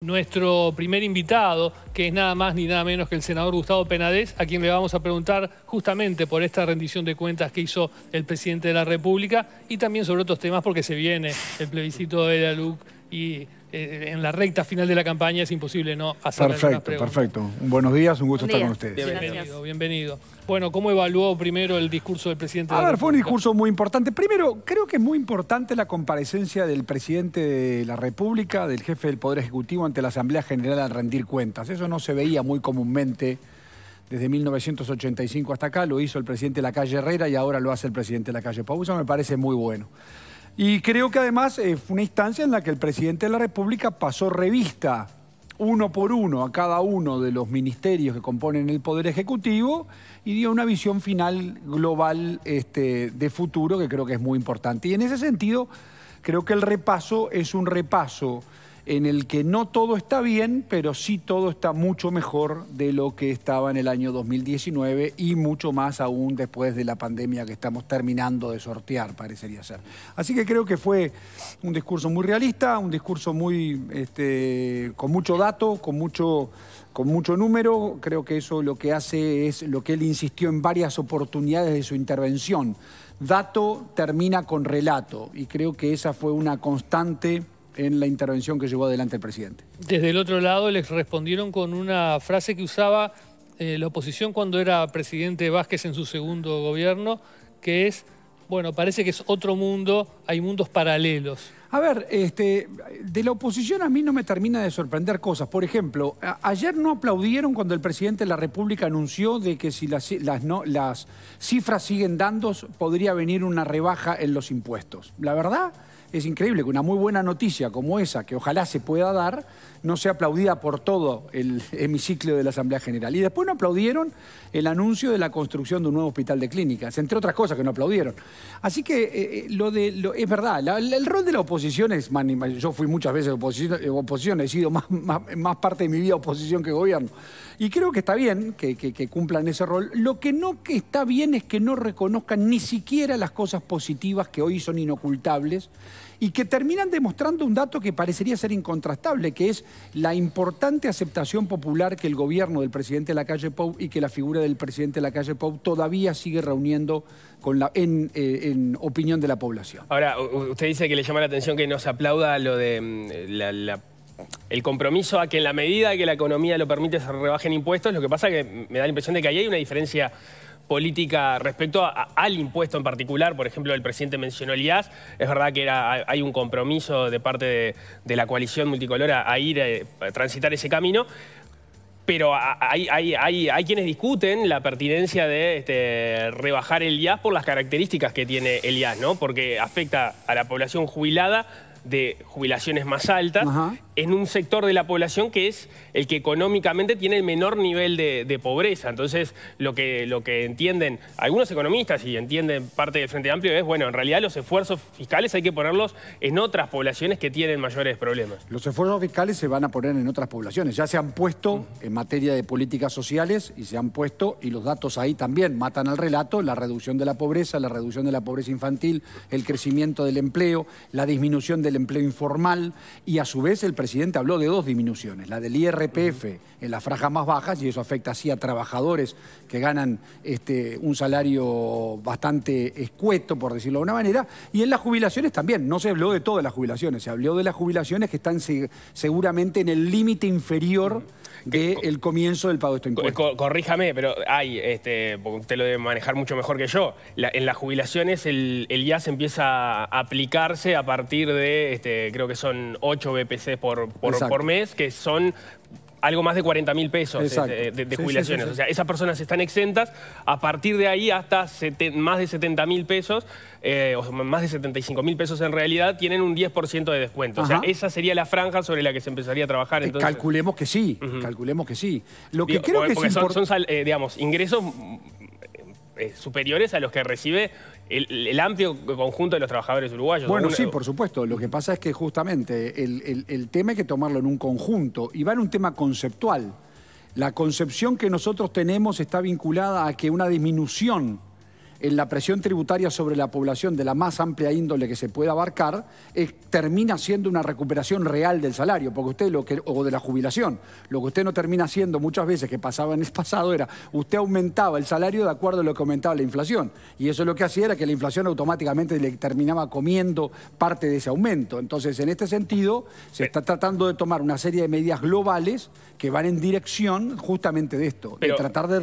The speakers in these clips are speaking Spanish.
Nuestro primer invitado, que es nada más ni nada menos que el senador Gustavo Penades, a quien le vamos a preguntar justamente por esta rendición de cuentas que hizo el presidente de la República y también sobre otros temas porque se viene el plebiscito de la LUC y eh, en la recta final de la campaña es imposible no hacer Perfecto, perfecto. Buenos días, un gusto estar con ustedes. Bienvenido, bienvenido. Bueno, ¿cómo evaluó primero el discurso del presidente? A ver, fue un discurso muy importante. Primero, creo que es muy importante la comparecencia del presidente de la República, del jefe del Poder Ejecutivo ante la Asamblea General al rendir cuentas. Eso no se veía muy comúnmente desde 1985 hasta acá, lo hizo el presidente de la calle Herrera y ahora lo hace el presidente de la calle Pausa, me parece muy bueno. Y creo que además eh, fue una instancia en la que el presidente de la República pasó revista uno por uno a cada uno de los ministerios que componen el Poder Ejecutivo y dio una visión final global este, de futuro que creo que es muy importante. Y en ese sentido, creo que el repaso es un repaso en el que no todo está bien, pero sí todo está mucho mejor de lo que estaba en el año 2019 y mucho más aún después de la pandemia que estamos terminando de sortear, parecería ser. Así que creo que fue un discurso muy realista, un discurso muy este, con mucho dato, con mucho con mucho número, creo que eso lo que hace es lo que él insistió en varias oportunidades de su intervención. Dato termina con relato y creo que esa fue una constante en la intervención que llevó adelante el presidente. Desde el otro lado les respondieron con una frase que usaba eh, la oposición cuando era presidente Vázquez en su segundo gobierno, que es, bueno, parece que es otro mundo, hay mundos paralelos. A ver, este, de la oposición a mí no me termina de sorprender cosas. Por ejemplo, ayer no aplaudieron cuando el presidente de la República anunció de que si las, las cifras siguen dando, podría venir una rebaja en los impuestos. La verdad es increíble que una muy buena noticia como esa, que ojalá se pueda dar, no sea aplaudida por todo el hemiciclo de la Asamblea General. Y después no aplaudieron el anuncio de la construcción de un nuevo hospital de clínicas, entre otras cosas que no aplaudieron. Así que eh, eh, lo de es verdad, el rol de la oposición es, yo fui muchas veces oposición, eh, oposición he sido más, más, parte de mi vida oposición que gobierno. Y creo que está bien que, que cumplan ese rol. Lo que no que está bien es que no reconozcan ni siquiera las cosas positivas que hoy son inocultables y que terminan demostrando un dato que parecería ser incontrastable, que es la importante aceptación popular que el gobierno del presidente de la calle Pou y que la figura del presidente de la calle Pou todavía sigue reuniendo con eh, en, opinión de la población. Ahora, usted dice que le llama la atención que nos aplauda lo de mm, el compromiso a que en la medida que la economía lo permite se rebajen impuestos, lo que pasa es que me da la impresión de que ahí hay una diferencia política respecto al impuesto en particular. Por ejemplo, el presidente mencionó el IAS. Es verdad que hay un compromiso de parte de, la coalición multicolor a, ir eh, a transitar ese camino. Pero hay, hay, hay, quienes discuten la pertinencia de este, rebajar el IAS por las características que tiene el IAS, ¿no? Porque afecta a la población jubilada de jubilaciones más altas en un sector de la población que es el que económicamente tiene el menor nivel de, pobreza. Entonces, lo que, lo que entienden algunos economistas y entienden parte del Frente Amplio es, bueno, en realidad los esfuerzos fiscales hay que ponerlos en otras poblaciones que tienen mayores problemas. Los esfuerzos fiscales se van a poner en otras poblaciones. Ya se han puesto en materia de políticas sociales y se han puesto, y los datos ahí también matan al relato, la reducción de la pobreza, la reducción de la pobreza infantil, el crecimiento del empleo, la disminución del empleo informal y a su vez el presidente presidente habló de dos disminuciones, la del IRPF en las franjas más bajas, y eso afecta así a trabajadores que ganan este, un salario bastante escueto, por decirlo de una manera, y en las jubilaciones también, no se habló de todas las jubilaciones, se habló de las jubilaciones que están seguramente en el límite inferior. Que el comienzo del pago de impuesto. corríjame, pero hay, este, porque usted lo debe manejar mucho mejor que yo. en las jubilaciones el, el IAS empieza a aplicarse a partir de, este, creo que son 8 BPC por, por, por mes, que son algo más de 40 mil pesos eh, de, jubilaciones. o sea, esas personas están exentas a partir de ahí hasta más de 70 mil pesos, eh, o más de 75 mil pesos en realidad, tienen un 10% de descuento. O sea, esa sería la franja sobre la que se empezaría a trabajar. Eh, calculemos que sí, calculemos que sí. Lo que creo que es son, son digamos, ingresos eh, superiores a los que recibe el, amplio conjunto de los trabajadores uruguayos. Bueno, sí, por supuesto. Lo que pasa es que justamente el, el tema hay que tomarlo en un conjunto y va en un tema conceptual. La concepción que nosotros tenemos está vinculada a que una disminución en la presión tributaria sobre la población de la más amplia índole que se pueda abarcar, termina siendo una recuperación real del salario, porque usted lo que, o de la jubilación. Lo que usted no termina haciendo muchas veces que pasaba en el pasado era, usted aumentaba el salario de acuerdo a lo que aumentaba la inflación. Y eso lo que hacía era que la inflación automáticamente le terminaba comiendo parte de ese aumento. Entonces, en este sentido, se está tratando de tomar una serie de medidas globales que van en dirección justamente de esto, de tratar de,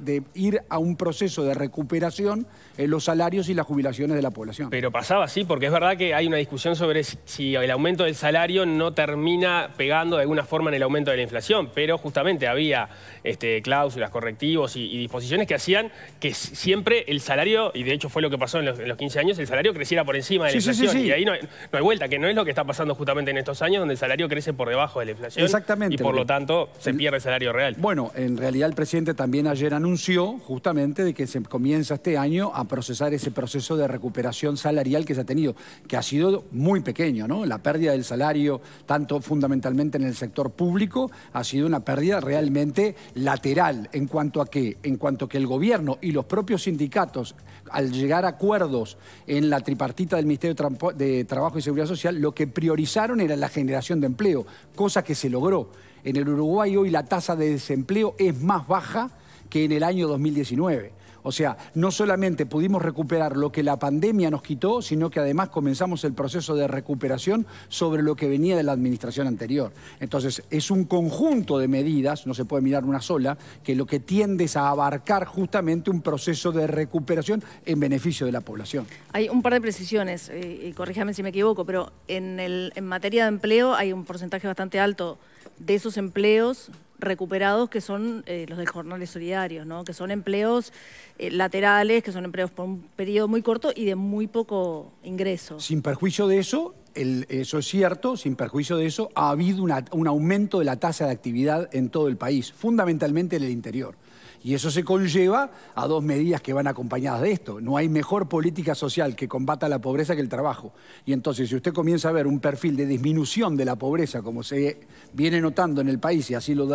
de ir a un proceso de recuperación en eh, los salarios y las jubilaciones de la población. Pero pasaba así, porque es verdad que hay una discusión sobre si el aumento del salario no termina pegando de alguna forma en el aumento de la inflación, pero justamente había este, cláusulas, correctivos y, disposiciones que hacían que siempre el salario, y de hecho fue lo que pasó en los, 15 años, el salario creciera por encima de la inflación. y ahí no hay, no hay, vuelta, que no es lo que está pasando justamente en estos años, donde el salario crece por debajo de la inflación. Exactamente. Y por lo tanto se pierde el salario real. Bueno, en realidad el presidente también ayer anunció justamente de que se comienza este año a procesar ese proceso de recuperación salarial que se ha tenido, que ha sido muy pequeño, ¿no? La pérdida del salario, tanto fundamentalmente en el sector público, ha sido una pérdida realmente lateral. ¿En cuanto a qué? En cuanto a que el gobierno y los propios sindicatos, al llegar a acuerdos en la tripartita del Ministerio de Trabajo y Seguridad Social, lo que priorizaron era la generación de empleo, cosa que se logró. En el Uruguay hoy la tasa de desempleo es más baja que en el año 2019. O sea, no solamente pudimos recuperar lo que la pandemia nos quitó, sino que además comenzamos el proceso de recuperación sobre lo que venía de la administración anterior. Entonces, es un conjunto de medidas, no se puede mirar una sola, que lo que tiende es a abarcar justamente un proceso de recuperación en beneficio de la población. Hay un par de precisiones, eh, y corríjame si me equivoco, pero en, el, en materia de empleo hay un porcentaje bastante alto de esos empleos recuperados que son eh, los de jornales solidarios, ¿no? que son empleos eh, laterales, que son empleos por un periodo muy corto y de muy poco ingreso. Sin perjuicio de eso, eso es cierto, sin perjuicio de eso, ha habido un aumento de la tasa de actividad en todo el país, fundamentalmente en el interior. Y eso se conlleva a dos medidas que van acompañadas de esto. No hay mejor política social que combata la pobreza que el trabajo. Y entonces, si usted comienza a ver un perfil de disminución de la pobreza, como se viene notando en el país, y así lo,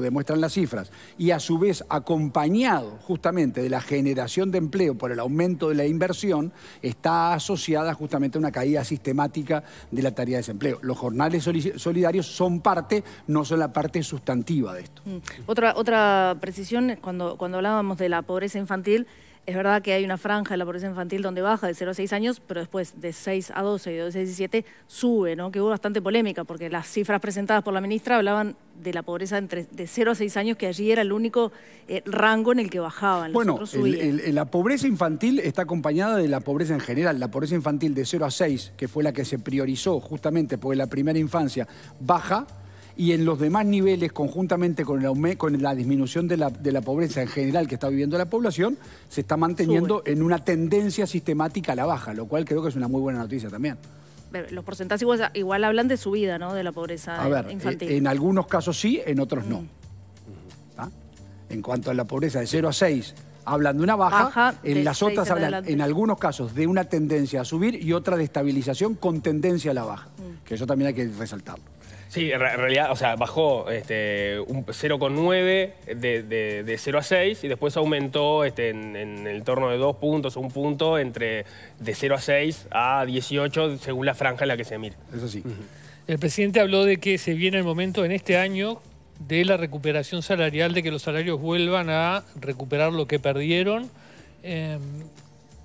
demuestran las cifras, y a su vez acompañado justamente de la generación de empleo por el aumento de la inversión, está asociada justamente a una caída sistemática de la tarea de desempleo. Los jornales solidarios son parte, no son la parte sustantiva de esto. Mm. Otra, otra precisión cuando, cuando hablábamos de la pobreza infantil, es verdad que hay una franja de la pobreza infantil donde baja de 0 a 6 años, pero después de 6 a 12 y de 12 a 17 sube, ¿no? que hubo bastante polémica, porque las cifras presentadas por la ministra hablaban de la pobreza entre, de 0 a 6 años, que allí era el único eh, rango en el que bajaban. bueno, la pobreza infantil está acompañada de la pobreza en general. La pobreza infantil de 0 a 6, que fue la que se priorizó justamente porque la primera infancia baja, y en los demás niveles, conjuntamente con, con la disminución de la, pobreza en general que está viviendo la población, se está manteniendo en una tendencia sistemática a la baja, lo cual creo que es una muy buena noticia también. Los porcentajes igual, hablan de subida, ¿no? De la pobreza a ver, infantil. E-, en, algunos casos sí, en otros no. Mm. En cuanto a la pobreza de 0 a 6, hablan de una baja, en las otras hablan, en algunos casos, de una tendencia a subir y otra de estabilización con tendencia a la baja, mm. que eso también hay que resaltarlo. Sí, en realidad, o sea, bajó este, un 0,9 de, 0 a 6 y después aumentó este, en, el torno de 2 puntos o un punto entre de 0 a 6 a 18 según la franja en la que se mire. Eso sí. El presidente habló de que se viene el momento en este año de la recuperación salarial, de que los salarios vuelvan a recuperar lo que perdieron. Em,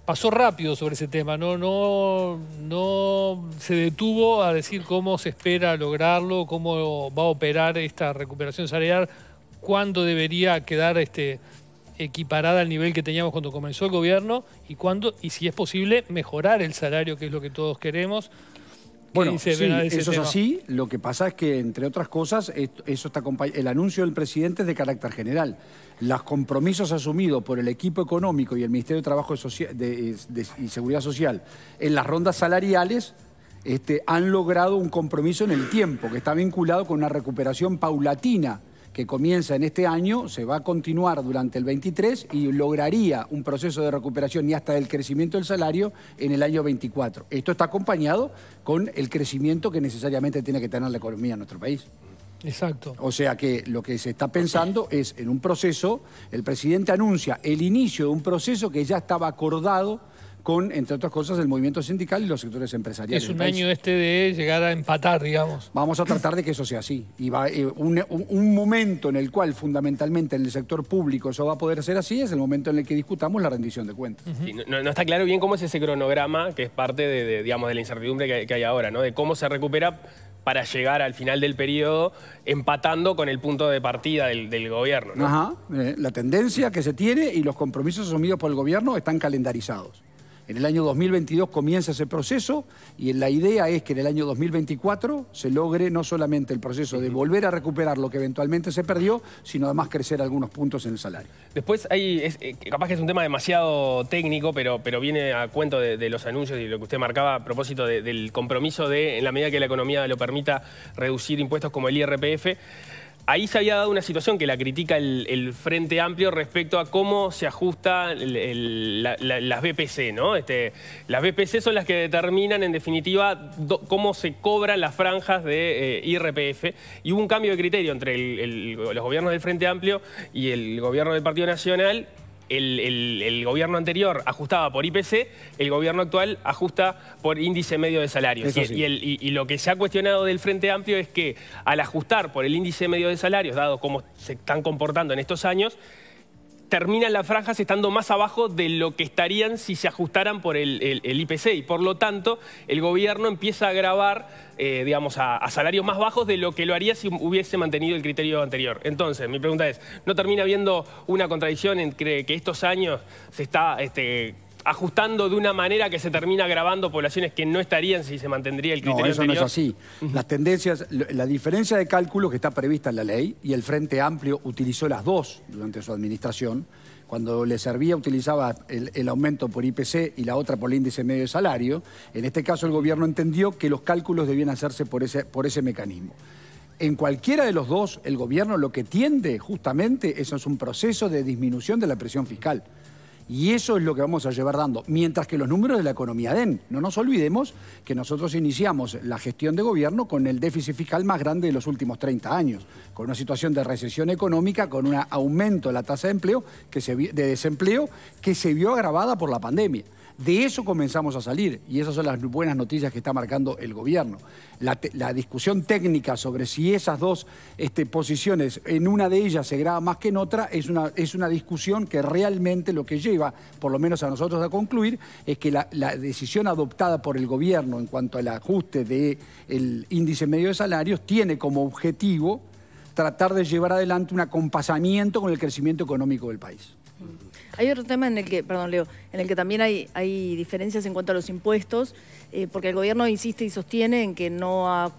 pasó rápido sobre ese tema, no, no, no se detuvo a decir cómo se espera lograrlo, cómo va a operar esta recuperación salarial, cuándo debería quedar este, equiparada al nivel que teníamos cuando comenzó el gobierno y cuándo, y si es posible, mejorar el salario, que es lo que todos queremos bueno, eso es así. Lo que pasa es que, entre otras cosas, eso está el anuncio del presidente es de carácter general. Los compromisos asumidos por el equipo económico y el Ministerio de Trabajo y Seguridad Social en las rondas salariales este, han logrado un compromiso en el tiempo, que está vinculado con una recuperación paulatina que comienza en este año, se va a continuar durante el 23 y lograría un proceso de recuperación y hasta el crecimiento del salario en el año 24. Esto está acompañado con el crecimiento que necesariamente tiene que tener la economía en nuestro país. Exacto. O sea que lo que se está pensando es en un proceso, el presidente anuncia el inicio de un proceso que ya estaba acordado con, entre otras cosas, el movimiento sindical y los sectores empresariales. Es un año este de llegar a empatar, digamos. Vamos a tratar de que eso sea así. Y va, eh, un, momento en el cual, fundamentalmente, en el sector público eso va a poder ser así, es el momento en el que discutamos la rendición de cuentas. no, está claro bien cómo es ese cronograma, que es parte de, digamos, de la incertidumbre que, hay ahora, ¿no? De cómo se recupera para llegar al final del periodo empatando con el punto de partida del, gobierno. Ajá, eh, la tendencia que se tiene y los compromisos asumidos por el gobierno están calendarizados. En el año 2022 comienza ese proceso y la idea es que en el año 2024 se logre no solamente el proceso de volver a recuperar lo que eventualmente se perdió, sino además crecer algunos puntos en el salario. Después hay, es, eh, capaz que es un tema demasiado técnico, pero, pero viene a cuento de, los anuncios y lo que usted marcaba a propósito del compromiso de, en la medida que la economía lo permita, reducir impuestos como el IRPF. Ahí se había dado una situación que la critica el, Frente Amplio respecto a cómo se ajustan las BPC, ¿no? Este, las BPC son las que determinan, en definitiva, cómo se cobran las franjas de eh, IRPF. Y hubo un cambio de criterio entre los gobiernos del Frente Amplio y el gobierno del Partido Nacional el, gobierno anterior ajustaba por IPC, el gobierno actual ajusta por índice medio de salarios. Y, y, lo que se ha cuestionado del Frente Amplio es que al ajustar por el índice medio de salarios, dado cómo se están comportando en estos años, terminan las franjas estando más abajo de lo que estarían si se ajustaran por el, IPC y por lo tanto el gobierno empieza a grabar eh, digamos, a, salarios más bajos de lo que lo haría si hubiese mantenido el criterio anterior. Entonces, mi pregunta es, ¿no termina habiendo una contradicción entre que estos años se está este, ajustando de una manera que se termina grabando poblaciones que no estarían si se mantendría el criterio No, eso no es así. Las tendencias, la diferencia de cálculo que está prevista en la ley, y el Frente Amplio utilizó las dos durante su administración, cuando le servía utilizaba el, aumento por IPC y la otra por el índice medio de salario. En este caso el gobierno entendió que los cálculos debían hacerse por ese, por ese mecanismo. En cualquiera de los dos, el gobierno lo que tiende justamente eso es un proceso de disminución de la presión fiscal. Y eso es lo que vamos a llevar dando, mientras que los números de la economía den. No nos olvidemos que nosotros iniciamos la gestión de gobierno con el déficit fiscal más grande de los últimos 30 años, con una situación de recesión económica, con un aumento de la tasa de empleo, de desempleo, que se vio agravada por la pandemia. De eso comenzamos a salir y esas son las buenas noticias que está marcando el gobierno. La, discusión técnica sobre si esas dos este, posiciones, en una de ellas se graba más que en otra, es una, es una discusión que realmente lo que lleva, por lo menos a nosotros a concluir, es que la, decisión adoptada por el gobierno en cuanto al ajuste del el índice medio de salarios tiene como objetivo tratar de llevar adelante un acompasamiento con el crecimiento económico del país. Hay otro tema en el que, perdón Leo, en el que también hay, diferencias en cuanto a los impuestos, eh, porque el gobierno insiste y sostiene en que no ha,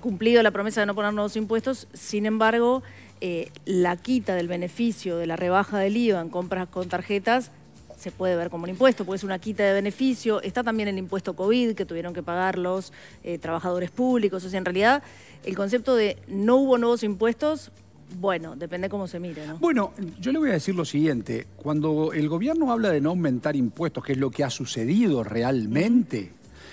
cumplido la promesa de no poner nuevos impuestos, sin embargo, eh, la quita del beneficio de la rebaja del IVA en compras con tarjetas se puede ver como un impuesto, puede ser una quita de beneficio. Está también el impuesto COVID que tuvieron que pagar los eh, trabajadores públicos. O sea, en realidad, el concepto de no hubo nuevos impuestos bueno, depende cómo se mire, ¿no? Bueno, yo le voy a decir lo siguiente. Cuando el gobierno habla de no aumentar impuestos, que es lo que ha sucedido realmente,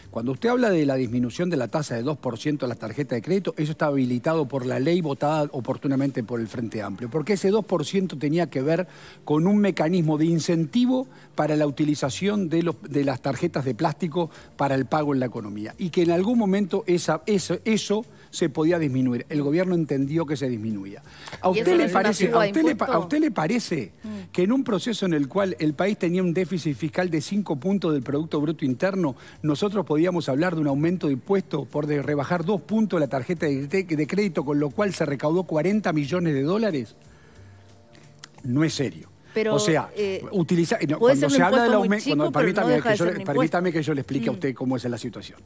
cuando usted habla de la disminución de la tasa de 2% de las tarjetas de crédito, eso está habilitado por la ley votada oportunamente por el Frente Amplio, porque ese 2% tenía que ver con un mecanismo de incentivo para la utilización de, las tarjetas de plástico para el pago en la economía, y que en algún momento esa, eso se podía disminuir. El gobierno entendió que se disminuía. ¿A usted, le parece, a usted, le, parece que en un proceso en el cual el país tenía un déficit fiscal de 5 puntos del Producto Bruto Interno, nosotros podíamos hablar de un aumento de impuestos por rebajar 2 puntos la tarjeta de, crédito, con lo cual se recaudó 40 millones de dólares? No es serio. Pero, o sea, eh, utilizar, eh, cuando se habla del aumento, permítame, que yo le explique a mm. usted cómo es la situación.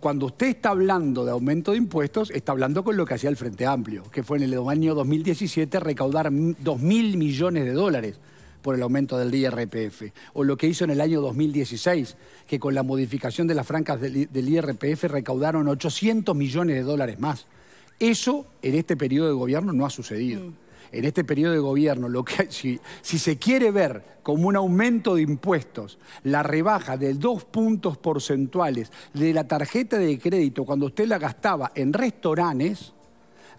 Cuando usted está hablando de aumento de impuestos, está hablando con lo que hacía el Frente Amplio, que fue en el año 2017 recaudar 2.000 millones de dólares por el aumento del IRPF, o lo que hizo en el año 2016, que con la modificación de las francas del, IRPF recaudaron 800 millones de dólares más. Eso en este periodo de gobierno no ha sucedido. Mm en este periodo de gobierno, lo que, si, si se quiere ver como un aumento de impuestos, la rebaja de dos puntos porcentuales de la tarjeta de crédito cuando usted la gastaba en restaurantes,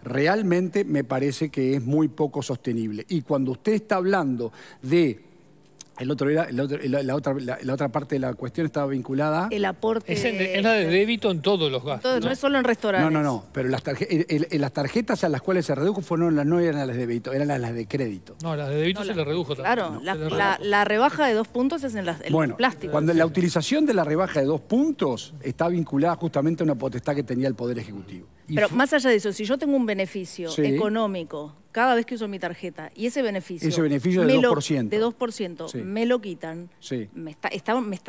realmente me parece que es muy poco sostenible. Y cuando usted está hablando de otro la, otra, parte de la cuestión estaba vinculada. El aporte. Es, la de débito en todos los gastos. ¿no? es solo en restaurantes. No, no, no. Pero las, tarjetas a las cuales se redujo fueron las no eran las de débito, eran las de crédito. No, las de débito se le redujo también. Claro, la, rebaja de dos puntos es en las bueno, Cuando la utilización de la rebaja de dos puntos está vinculada justamente a una potestad que tenía el Poder Ejecutivo. Pero más allá de eso, si yo tengo un beneficio económico cada vez que uso mi tarjeta y ese beneficio... Ese beneficio del 2%. de 2%, me lo quitan, sí. me,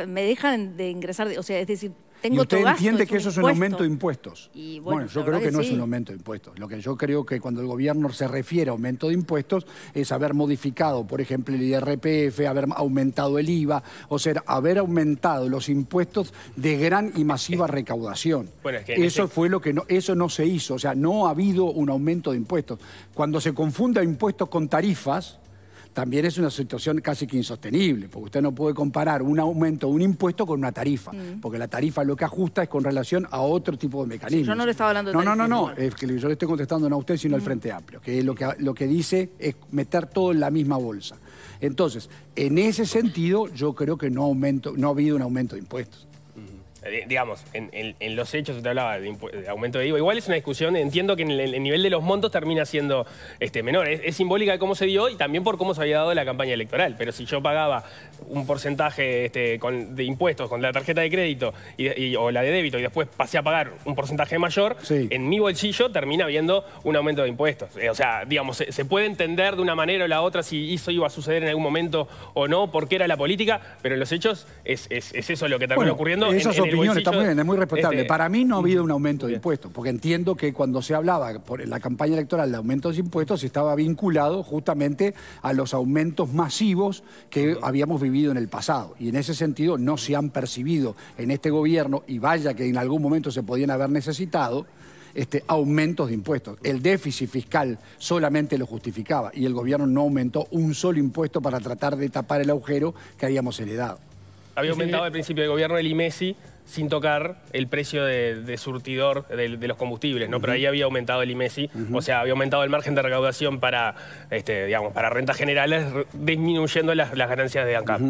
me, dejan de ingresar, o sea, es decir, ¿Y usted entiende que eso es un aumento de impuestos? bueno, yo creo que, no es un aumento de impuestos. Lo que yo creo que cuando el gobierno se refiere a aumento de impuestos es haber modificado, por ejemplo, el IRPF, haber aumentado el IVA, o sea, haber aumentado los impuestos de gran y masiva eh, recaudación. eso fue lo que no, eso no se hizo, o sea, no ha habido un aumento de impuestos. Cuando se confunde impuestos con tarifas, también es una situación casi que insostenible, porque usted no puede comparar un aumento de un impuesto con una tarifa, mm. porque la tarifa lo que ajusta es con relación a otro tipo de mecanismos. Yo no le estaba hablando de No, no, no, no, es que yo le estoy contestando no a usted, sino al mm. Frente Amplio, que lo, que lo que dice es meter todo en la misma bolsa. Entonces, en ese sentido, yo creo que no, aumento, no ha habido un aumento de impuestos. Eh, digamos, en, los hechos Te hablaba de, aumento de IVA. Igual es una discusión, entiendo que en el, nivel de los montos termina siendo este, menor. Es, simbólica de cómo se dio y también por cómo se había dado la campaña electoral. Pero si yo pagaba un porcentaje este, de impuestos con la tarjeta de crédito o la de débito y después pasé a pagar un porcentaje mayor, en mi bolsillo termina habiendo un aumento de impuestos. Eh, o sea, digamos, se, puede entender de una manera o la otra si eso iba a suceder en algún momento o no, porque era la política, pero en los hechos es, eso lo que termina ocurriendo es muy respetable. Este, para mí no ha mm, habido un aumento de impuestos, porque entiendo que cuando se hablaba por la campaña electoral de aumentos de impuestos estaba vinculado justamente a los aumentos masivos que habíamos vivido en el pasado. Y en ese sentido no se han percibido en este gobierno, y vaya que en algún momento se podían haber necesitado, este, aumentos de impuestos. El déficit fiscal solamente lo justificaba y el gobierno no aumentó un solo impuesto para tratar de tapar el agujero que habíamos heredado. Había aumentado al principio del gobierno el IMESI sin tocar el precio de, surtidor de, los combustibles, ¿no? Pero ahí había aumentado el IMESI, e o sea, había aumentado el margen de recaudación para, este, digamos, para rentas generales, disminuyendo las, ganancias de ANCAP.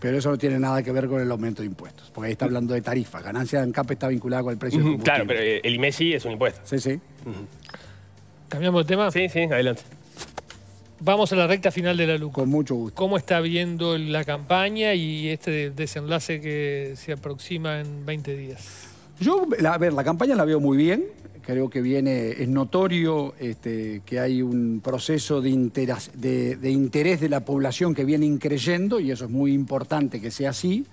Pero eso no tiene nada que ver con el aumento de impuestos, porque ahí está hablando de tarifas. Ganancia de ANCAP está vinculada con el precio de combustible. Claro, pero el IMESI e es un impuesto. Sí, sí. ¿Cambiamos de tema? Sí, sí, adelante. Vamos a la recta final de la lucha. Con mucho gusto. ¿Cómo está viendo la campaña y este desenlace que se aproxima en 20 días? Yo, a ver, la campaña la veo muy bien. Creo que viene, es notorio este, que hay un proceso de interés de, la población que viene increyendo y eso es muy importante que sea así.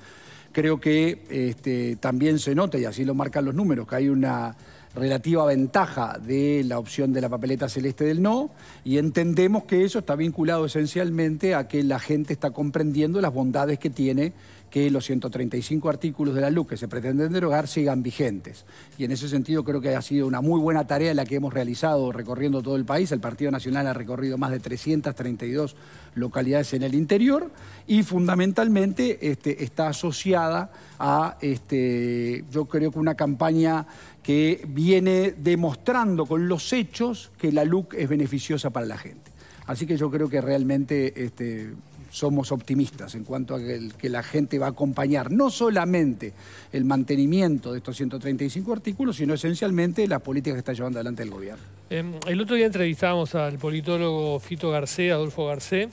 Creo que este, también se nota, y así lo marcan los números, que hay una relativa ventaja de la opción de la papeleta celeste del no y entendemos que eso está vinculado esencialmente a que la gente está comprendiendo las bondades que tiene que los 135 artículos de la LUC que se pretenden derogar sigan vigentes. Y en ese sentido creo que ha sido una muy buena tarea la que hemos realizado recorriendo todo el país. El Partido Nacional ha recorrido más de 332 localidades en el interior y fundamentalmente este, está asociada a, este, yo creo que una campaña que viene demostrando con los hechos que la LUC es beneficiosa para la gente. Así que yo creo que realmente este, somos optimistas en cuanto a que, la gente va a acompañar no solamente el mantenimiento de estos 135 artículos, sino esencialmente las políticas que está llevando adelante el gobierno. Em, el otro día entrevistábamos al politólogo Fito Garcés, Adolfo Garcés.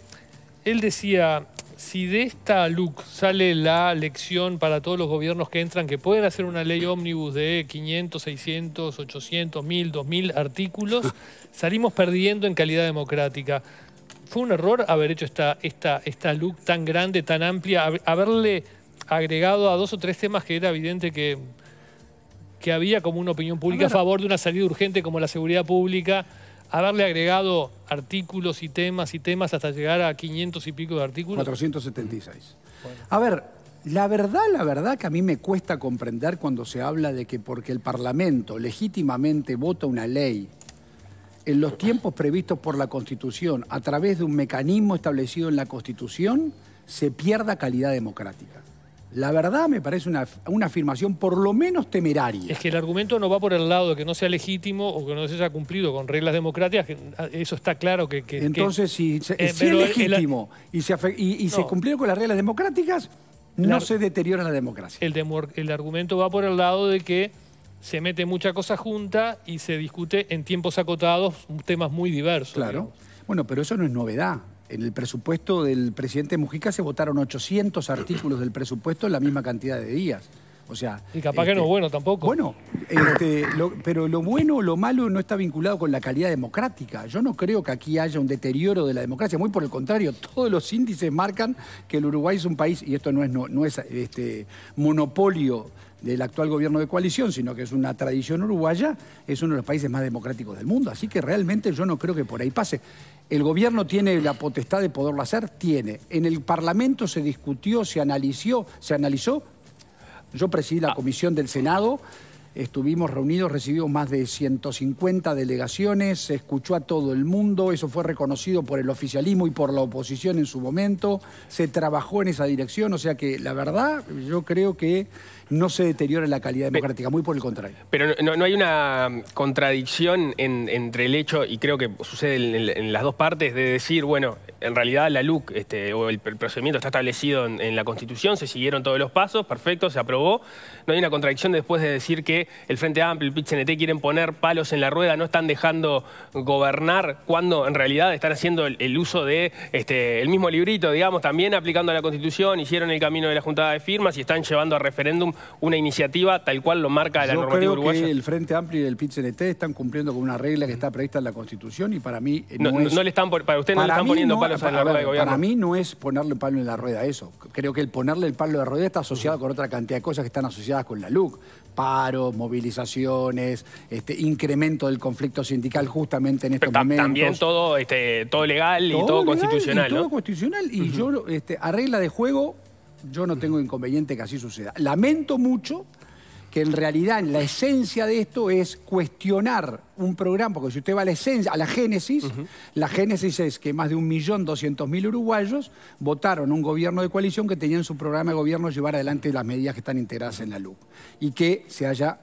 Él decía, si de esta LUC sale la lección para todos los gobiernos que entran, que pueden hacer una ley ómnibus de 500, 600, 800, 1000, 2000 artículos, salimos perdiendo en calidad democrática. ¿Fue un error haber hecho esta, esta, esta look tan grande, tan amplia, haberle agregado a dos o tres temas que era evidente que, que había como una opinión pública a, favor de una salida urgente como la seguridad pública? haberle agregado artículos y temas y temas hasta llegar a 500 y pico de artículos? 476. A ver, la verdad, la verdad que a mí me cuesta comprender cuando se habla de que porque el Parlamento legítimamente vota una ley en los tiempos previstos por la Constitución, a través de un mecanismo establecido en la Constitución, se pierda calidad democrática. La verdad me parece una, una, afirmación por lo menos temeraria. Es que el argumento no va por el lado de que no sea legítimo o que no se haya cumplido con reglas democráticas, ah, eso está claro que... Entonces, si, eh, es legítimo y se, y, con las reglas democráticas, no se deteriora la democracia. El, el argumento va por el lado de que se mete mucha cosa junta y se discute en tiempos acotados temas muy diversos. Claro. Bueno, pero eso no es novedad. En el presupuesto del presidente Mujica se votaron 800 artículos del presupuesto en la misma cantidad de días. O sea, y capaz que no es este, bueno tampoco. Bueno, este, pero lo bueno o lo malo no está vinculado con la calidad democrática. Yo no creo que aquí haya un deterioro de la democracia. Muy por el contrario, todos los índices marcan que el Uruguay es un país, y esto no es, no, es este, monopolio del actual gobierno de coalición, sino que es una tradición uruguaya, es uno de los países más democráticos del mundo. Así que realmente yo no creo que por ahí pase. El gobierno tiene la potestad de poderlo hacer, tiene. En el Parlamento se discutió, se analizó, se analizó. Yo presidí la ah. comisión del Senado estuvimos reunidos, recibimos más de 150 delegaciones, se escuchó a todo el mundo, eso fue reconocido por el oficialismo y por la oposición en su momento, se trabajó en esa dirección, o sea que la verdad yo creo que no se deteriora la calidad democrática, muy por el contrario. Pero no, hay una contradicción entre el hecho, y creo que sucede en, las dos partes, de decir, bueno, en realidad la LUC este, o el, procedimiento está establecido en la Constitución, se siguieron todos los pasos, perfecto, se aprobó. No hay una contradicción después de decir que el Frente Amplio, y el NT quieren poner palos en la rueda, no están dejando gobernar, cuando en realidad están haciendo el, uso de este, el mismo librito, digamos, también aplicando a la Constitución, hicieron el camino de la juntada de firmas y están llevando a referéndum una iniciativa tal cual lo marca la Yo creo Que el Frente Amplio y el NT están cumpliendo con una regla que está prevista en la Constitución y para mí no, le están para usted no le están poniendo palos en la rueda Para mí no es ponerle palo en la rueda eso. Creo que el ponerle el palo de rueda está asociado con otra cantidad de cosas que están asociadas con la LUC paros, movilizaciones, este, incremento del conflicto sindical justamente en estos momentos. También todo, este, todo legal y todo constitucional. Y Todo constitucional y yo, este, a regla de juego, yo no tengo inconveniente que así suceda. Lamento mucho que en realidad la esencia de esto es cuestionar un programa, porque si usted va a la esencia, a la génesis, la génesis es que más de 1.200.000 uruguayos votaron un gobierno de coalición que tenía en su programa de gobierno llevar adelante las medidas que están integradas en la LUC y que se haya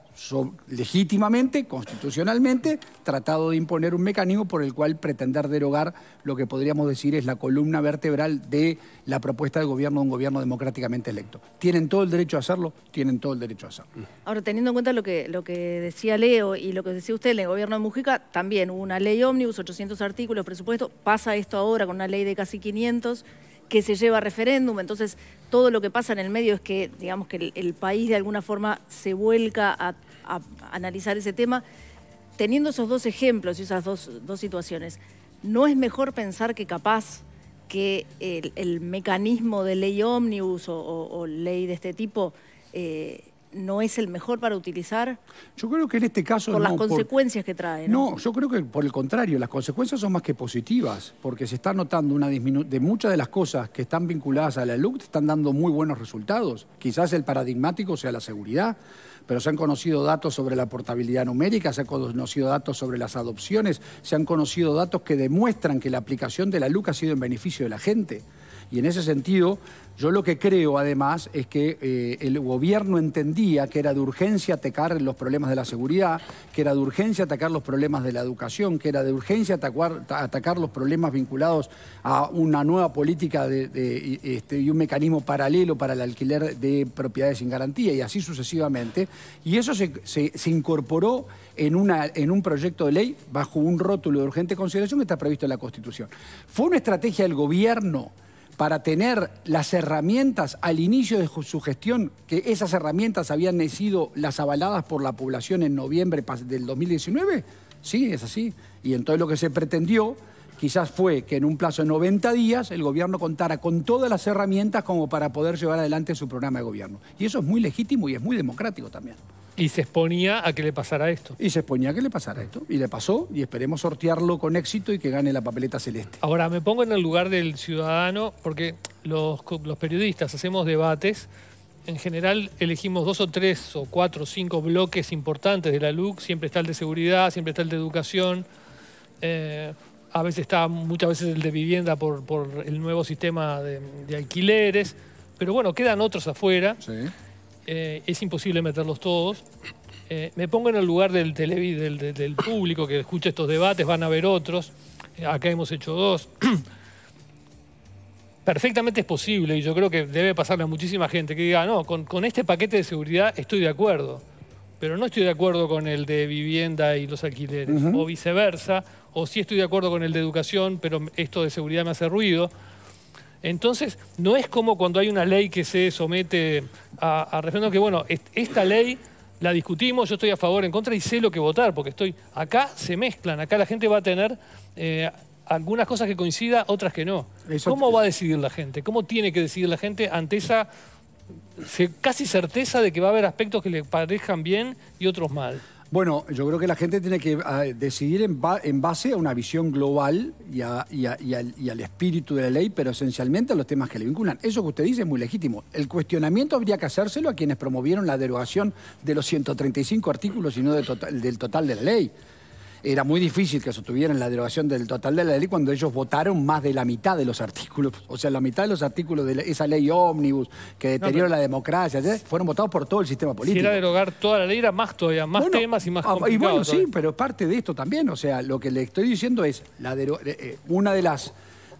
legítimamente, constitucionalmente, tratado de imponer un mecanismo por el cual pretender derogar lo que podríamos decir es la columna vertebral de la propuesta de gobierno de un gobierno democráticamente electo. ¿Tienen todo el derecho a hacerlo? Tienen todo el derecho a hacerlo. Ahora, teniendo en cuenta lo que, lo que decía Leo y lo que decía usted el gobierno de Mujica, también hubo una ley ómnibus, 800 artículos, presupuesto, pasa esto ahora con una ley de casi 500 que se lleva a referéndum. Entonces, todo lo que pasa en el medio es que, digamos, que el, país de alguna forma se vuelca a analizar ese tema, teniendo esos dos ejemplos y esas dos, situaciones, ¿no es mejor pensar que capaz que el, mecanismo de ley ómnibus o, ley de este tipo eh, no es el mejor para utilizar? Yo creo que en este caso... Por las consecuencias que trae. ¿no? ¿no? yo creo que por el contrario, las consecuencias son más que positivas, porque se está notando una disminución de muchas de las cosas que están vinculadas a la LUC, están dando muy buenos resultados. Quizás el paradigmático sea la seguridad, pero se han conocido datos sobre la portabilidad numérica, se han conocido datos sobre las adopciones, se han conocido datos que demuestran que la aplicación de la LUC ha sido en beneficio de la gente. Y en ese sentido, yo lo que creo, además, es que eh, el gobierno entendía que era de urgencia atacar los problemas de la seguridad, que era de urgencia atacar los problemas de la educación, que era de urgencia atacar, los problemas vinculados a una nueva política de, este, y un mecanismo paralelo para el alquiler de propiedades sin garantía y así sucesivamente. Y eso se, incorporó en, una, en un proyecto de ley bajo un rótulo de urgente consideración que está previsto en la Constitución. Fue una estrategia del gobierno para tener las herramientas al inicio de su gestión, que esas herramientas habían sido las avaladas por la población en noviembre del 2019? Sí, es así. Y entonces lo que se pretendió quizás fue que en un plazo de 90 días el gobierno contara con todas las herramientas como para poder llevar adelante su programa de gobierno. Y eso es muy legítimo y es muy democrático también. Y se exponía a que le pasara esto. Y se exponía a que le pasara esto. Y le pasó y esperemos sortearlo con éxito y que gane la papeleta celeste. Ahora, me pongo en el lugar del ciudadano, porque los, periodistas hacemos debates en general elegimos dos o tres o cuatro o cinco bloques importantes de la LUC. Siempre está el de seguridad, siempre está el de educación. Eh, a veces está muchas veces el de vivienda por, el nuevo sistema de, de, alquileres. Pero bueno, quedan otros afuera. Sí. Eh, es imposible meterlos todos. Eh, me pongo en el lugar del, del, público que escucha estos debates, van a haber otros. Eh, acá hemos hecho dos. Perfectamente es posible y yo creo que debe pasarle a muchísima gente que diga, ah, no, con, este paquete de seguridad estoy de acuerdo, pero no estoy de acuerdo con el de vivienda y los alquileres, o viceversa, o sí estoy de acuerdo con el de educación, pero esto de seguridad me hace ruido. Entonces, no es como cuando hay una ley que se somete a, a que bueno, esta ley la discutimos, yo estoy a favor, en contra y sé lo que votar, porque estoy. Acá se mezclan, acá la gente va a tener eh, algunas cosas que coincida, otras que no. ¿Cómo va a decidir la gente? ¿Cómo tiene que decidir la gente ante esa casi certeza de que va a haber aspectos que le parezcan bien y otros mal? Bueno, yo creo que la gente tiene que ah, decidir en, base a una visión global y, al, espíritu de la ley, pero esencialmente a los temas que le vinculan. Eso que usted dice es muy legítimo. El cuestionamiento habría que hacérselo a quienes promovieron la derogación de los 135 artículos y no tota-, del total de la ley era muy difícil que sostuvieran la derogación del total de la ley cuando ellos votaron más de la mitad de los artículos. O sea, la mitad de los artículos de esa ley ómnibus que deteriora la democracia, fueron votados por todo el sistema político. Si era derogar toda la ley, era más todavía, más temas y más ah, complicado. Y bueno, sí, pero parte de esto también. O sea, lo que le estoy diciendo es eh, eh, una de las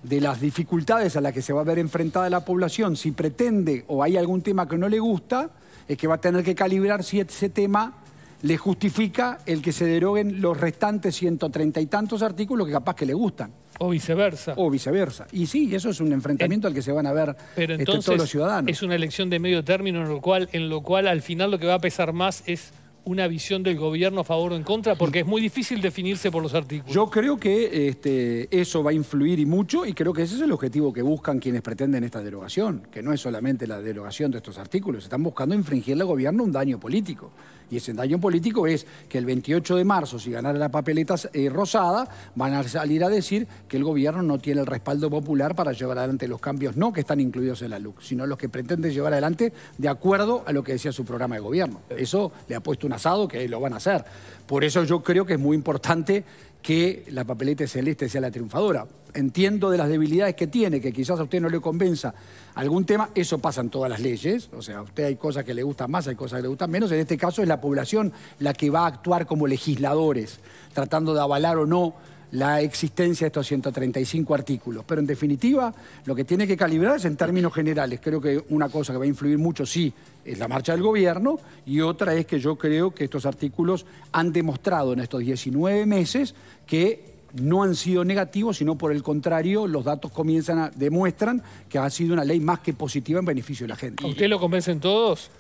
de las dificultades a las que se va a ver enfrentada la población, si pretende o hay algún tema que no le gusta, es que va a tener que calibrar si ese tema le justifica el que se deroguen los restantes 130 y tantos artículos que capaz que le gustan. O viceversa. O viceversa. Y sí, eso es un enfrentamiento al que se van a ver pero este, todos los ciudadanos. Es una elección de medio término en lo, cual, en lo cual al final lo que va a pesar más es una visión del gobierno a favor o en contra, porque es muy difícil definirse por los artículos. Yo creo que este, eso va a influir y mucho, y creo que ese es el objetivo que buscan quienes pretenden esta derogación, que no es solamente la derogación de estos artículos, están buscando infringirle al gobierno un daño político. Y ese daño político es que el 28 de marzo, si ganara la papeleta eh, rosada, van a salir a decir que el gobierno no tiene el respaldo popular para llevar adelante los cambios, no que están incluidos en la LUC, sino los que pretende llevar adelante de acuerdo a lo que decía su programa de gobierno. Eso le ha puesto un asado que lo van a hacer. Por eso yo creo que es muy importante que la papeleta celeste sea la triunfadora. Entiendo de las debilidades que tiene, que quizás a usted no le convenza algún tema, eso pasa en todas las leyes, o sea, a usted hay cosas que le gustan más, hay cosas que le gustan menos, en este caso es la población la que va a actuar como legisladores, tratando de avalar o no la existencia de estos 135 artículos. Pero en definitiva, lo que tiene que calibrar es en términos generales. Creo que una cosa que va a influir mucho, sí, es la marcha del gobierno y otra es que yo creo que estos artículos han demostrado en estos 19 meses que no han sido negativos, sino por el contrario, los datos comienzan a, demuestran que ha sido una ley más que positiva en beneficio de la gente. usted lo convencen todos?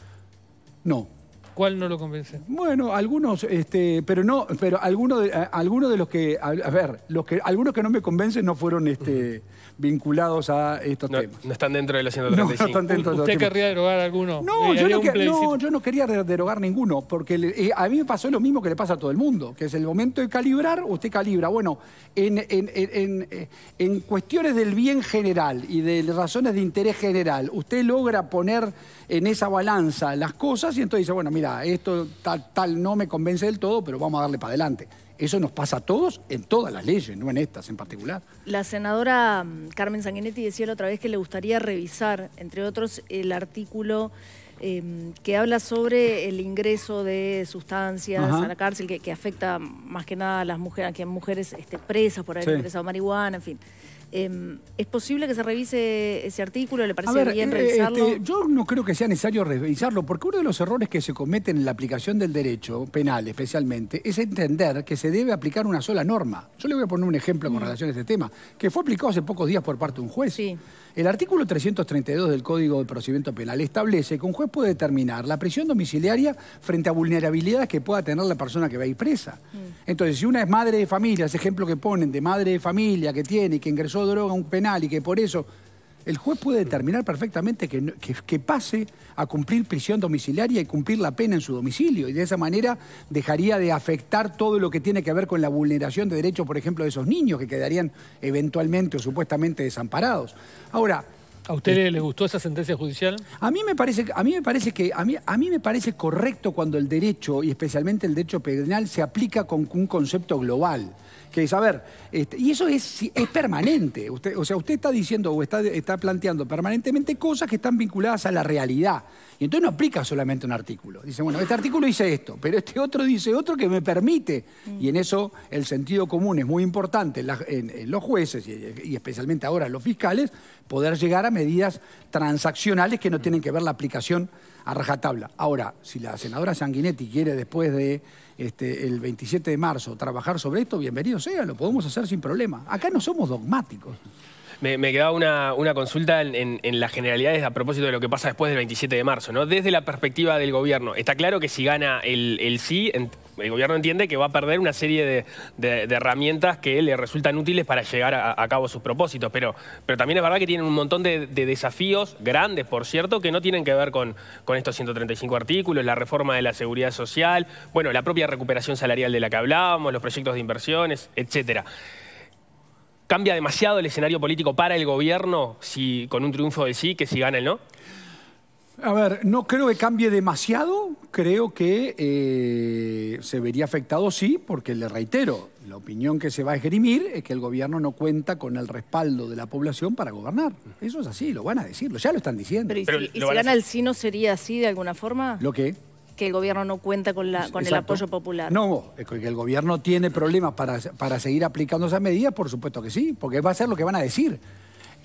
No. ¿Cuál no lo convence? Bueno, algunos, este, pero no, pero algunos de, de los que, a, ver, los que, algunos que no me convencen no fueron este, vinculados a estos temas. No están dentro de la 135. ¿Usted querría derogar alguno? No, eh, yo no, quería derogar ninguno, porque eh, a mí me pasó lo mismo que le pasa a todo el mundo, que es el momento de calibrar, usted calibra. Bueno, en, en eh, cuestiones del bien general y de razones de interés general, usted logra poner en esa balanza las cosas y entonces dice, bueno, mira, esto tal, tal no me convence del todo, pero vamos a darle para adelante. Eso nos pasa a todos en todas las leyes, no en estas en particular. La senadora mm, Carmen Sanguinetti decía la otra vez que le gustaría revisar, entre otros, el artículo em, que habla sobre el ingreso de sustancias a la cárcel, que, afecta más que nada a las mujeres, que mujeres este, presas por haber ingresado marihuana, en fin. Em, ¿Es posible que se revise ese artículo? ¿Le parece bien eh, revisarlo? Este, yo no creo que sea necesario revisarlo, porque uno de los errores que se cometen en la aplicación del derecho penal especialmente es entender que se debe aplicar una sola norma. Yo le voy a poner un ejemplo con mm. relación a este tema, que fue aplicado hace pocos días por parte de un juez. El artículo 332 del Código de Procedimiento Penal establece que un juez puede determinar la prisión domiciliaria frente a vulnerabilidades que pueda tener la persona que va a ir presa. Mm. Entonces, si una es madre de familia, ese ejemplo que ponen de madre de familia que tiene y que ingresó droga, un penal y que por eso... El juez puede determinar perfectamente que, que, pase a cumplir prisión domiciliaria y cumplir la pena en su domicilio. Y de esa manera dejaría de afectar todo lo que tiene que ver con la vulneración de derechos, por ejemplo, de esos niños que quedarían eventualmente o supuestamente desamparados. Ahora. ¿A ustedes eh, les gustó esa sentencia judicial? A mí me parece, a mí me parece que a mí, a mí me parece correcto cuando el derecho y especialmente el derecho penal se aplica con un concepto global. Este, y eso es, es permanente. Usted, o sea, usted está diciendo o está, está planteando permanentemente cosas que están vinculadas a la realidad. Y entonces no aplica solamente un artículo. Dice, bueno, este artículo dice esto, pero este otro dice otro que me permite. Y en eso el sentido común es muy importante en, los jueces y, especialmente ahora los fiscales, poder llegar a medidas transaccionales que no tienen que ver la aplicación a rajatabla. Ahora, si la senadora Sanguinetti quiere después de este, el 27 de marzo trabajar sobre esto, bienvenido sea, lo podemos hacer sin problema. Acá no somos dogmáticos. Me, quedaba una, consulta en, las generalidades a propósito de lo que pasa después del 27 de marzo, ¿no? Desde la perspectiva del gobierno, está claro que si gana el, el sí, el gobierno entiende que va a perder una serie de, herramientas que le resultan útiles para llegar a, a, cabo sus propósitos, pero, pero también es verdad que tienen un montón de, desafíos grandes, por cierto, que no tienen que ver con, con estos 135 artículos, la reforma de la seguridad social, bueno, la propia recuperación salarial de la que hablábamos, los proyectos de inversiones, etcétera. ¿Cambia demasiado el escenario político para el gobierno si con un triunfo de sí que si gana el no? A ver, no creo que cambie demasiado, creo que eh, se vería afectado sí, porque le reitero, la opinión que se va a esgrimir es que el gobierno no cuenta con el respaldo de la población para gobernar. Eso es así, lo van a decir, ya lo están diciendo. Pero, ¿y si, si gana el sí no sería así de alguna forma? ¿Lo qué? que el gobierno no cuenta con, la, con el apoyo popular. No, que el gobierno tiene problemas para, seguir aplicando esas medidas, por supuesto que sí, porque va a ser lo que van a decir.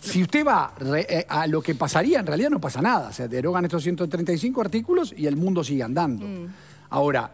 Si usted va eh, a lo que pasaría, en realidad no pasa nada. Se derogan estos 135 artículos y el mundo sigue andando. Mm. Ahora,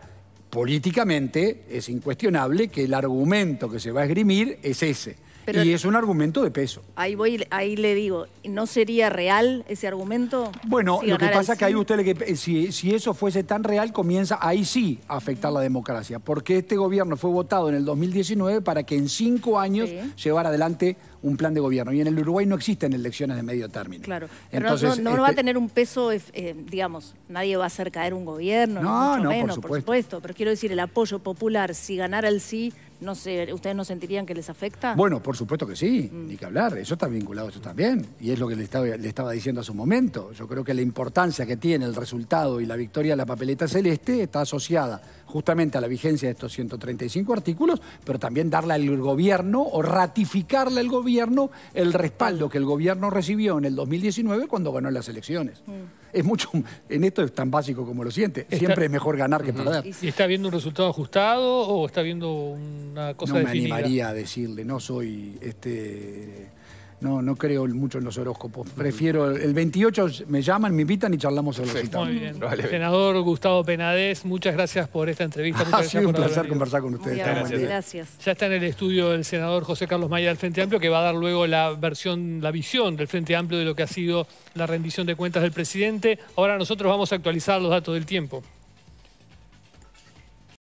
políticamente es incuestionable que el argumento que se va a esgrimir es ese y es un argumento de peso. Ahí voy, ahí le digo, ¿no sería real ese argumento? Bueno, lo que pasa es que ahí usted, si, si eso fuese tan real, comienza ahí sí a afectar la democracia, porque este gobierno fue votado en el 2019 para que en cinco años llevara adelante un plan de gobierno. Y en el Uruguay no existen elecciones de medio término. Claro, Entonces, no, va a este tener un peso, eh, eh, digamos, nadie va a hacer caer un gobierno, no, mucho menos, por supuesto. Pero quiero decir, el apoyo popular, si ganara el sí no sé, ¿ustedes no sentirían que les afecta? Bueno, por supuesto que sí, mm. ni que hablar, eso está vinculado a eso también, y es lo que le estaba, le estaba diciendo hace un momento. Yo creo que la importancia que tiene el resultado y la victoria de la papeleta celeste está asociada justamente a la vigencia de estos 135 artículos, pero también darle al gobierno o ratificarle al gobierno el respaldo que el gobierno recibió en el 2019 cuando ganó las elecciones. Mm es mucho, en esto es tan básico como lo siente. Siempre es mejor ganar que perder. ¿Y está viendo un resultado ajustado o está viendo una cosa definida? me animaría a decirle, no soy este no, no creo mucho en los horóscopos. Prefiero, el 28 me llaman, me invitan y charlamos a los Muy bien. Senador Gustavo Penades, muchas gracias por esta entrevista. ha sido un placer conversar con ustedes. Gracias. gracias. Ya está en el estudio el senador José Carlos Maya del Frente Amplio, que va a dar luego la versión, la visión del Frente Amplio de lo que ha sido la rendición de cuentas del presidente. Ahora nosotros vamos a actualizar los datos del tiempo.